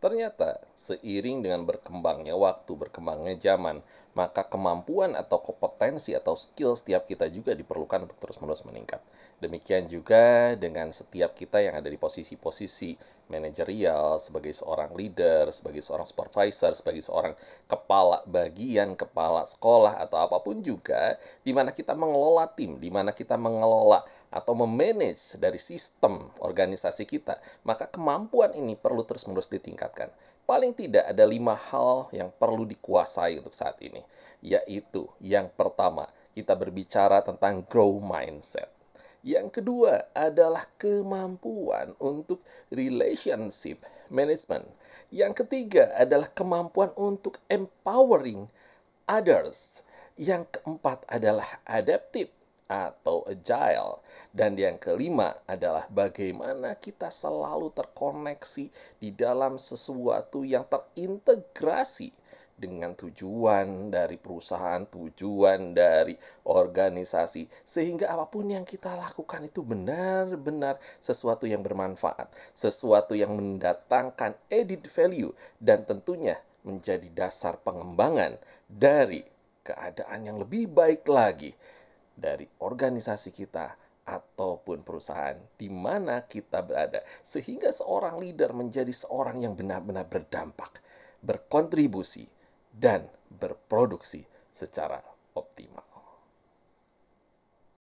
Ternyata, seiring dengan berkembangnya waktu, berkembangnya zaman, maka kemampuan atau kompetensi atau skill setiap kita juga diperlukan untuk terus-menerus meningkat. Demikian juga dengan setiap kita yang ada di posisi-posisi manajerial, sebagai seorang leader, sebagai seorang supervisor, sebagai seorang kepala bagian, kepala sekolah, atau apapun juga, di mana kita mengelola tim, di mana kita mengelola atau memanage dari sistem organisasi kita, maka kemampuan ini perlu terus-menerus ditingkat. Paling tidak ada lima hal yang perlu dikuasai untuk saat ini, yaitu yang pertama, kita berbicara tentang grow mindset. Yang kedua adalah kemampuan untuk relationship management. Yang ketiga adalah kemampuan untuk empowering others. Yang keempat adalah adaptif atau agile. Dan yang kelima adalah bagaimana kita selalu terkoneksi di dalam sesuatu yang terintegrasi dengan tujuan dari perusahaan, tujuan dari organisasi, sehingga apapun yang kita lakukan itu benar-benar sesuatu yang bermanfaat, sesuatu yang mendatangkan added value, dan tentunya menjadi dasar pengembangan dari keadaan yang lebih baik lagi dari organisasi kita ataupun perusahaan di mana kita berada sehingga seorang leader menjadi seorang yang benar-benar berdampak, berkontribusi dan berproduksi secara optimal.